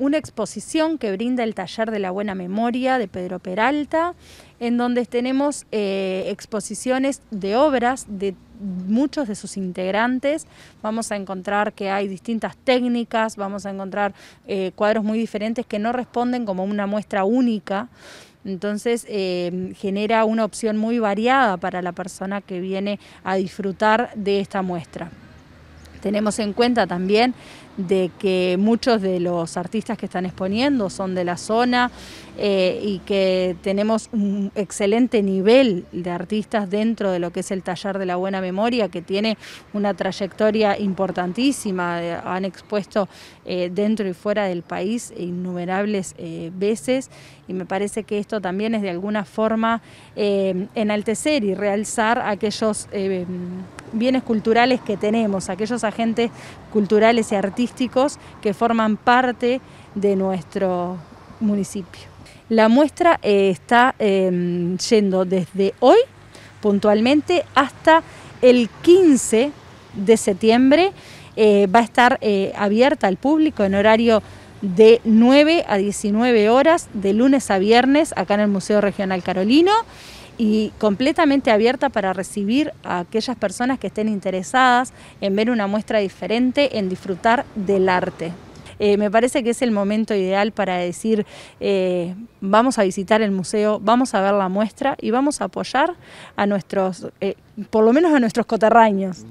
Una exposición que brinda el Taller de la Buena Memoria de Pedro Peralta, en donde tenemos eh, exposiciones de obras de muchos de sus integrantes. Vamos a encontrar que hay distintas técnicas, vamos a encontrar eh, cuadros muy diferentes que no responden como una muestra única. Entonces eh, genera una opción muy variada para la persona que viene a disfrutar de esta muestra. Tenemos en cuenta también de que muchos de los artistas que están exponiendo son de la zona eh, y que tenemos un excelente nivel de artistas dentro de lo que es el Taller de la Buena Memoria, que tiene una trayectoria importantísima. Eh, han expuesto eh, dentro y fuera del país innumerables veces y me parece que esto también es de alguna forma enaltecer y realzar aquellos bienes culturales que tenemos, aquellos agentes culturales y artísticos que forman parte de nuestro municipio. La muestra eh, está em, yendo desde hoy puntualmente hasta el 15 de septiembre. Eh, va a estar eh, abierta al público en horario de 9 a 19 horas, de lunes a viernes, acá en el Museo Regional Carolino y completamente abierta para recibir a aquellas personas que estén interesadas en ver una muestra diferente, en disfrutar del arte. Eh, me parece que es el momento ideal para decir, eh, vamos a visitar el museo, vamos a ver la muestra y vamos a apoyar a nuestros, eh, por lo menos a nuestros coterraños.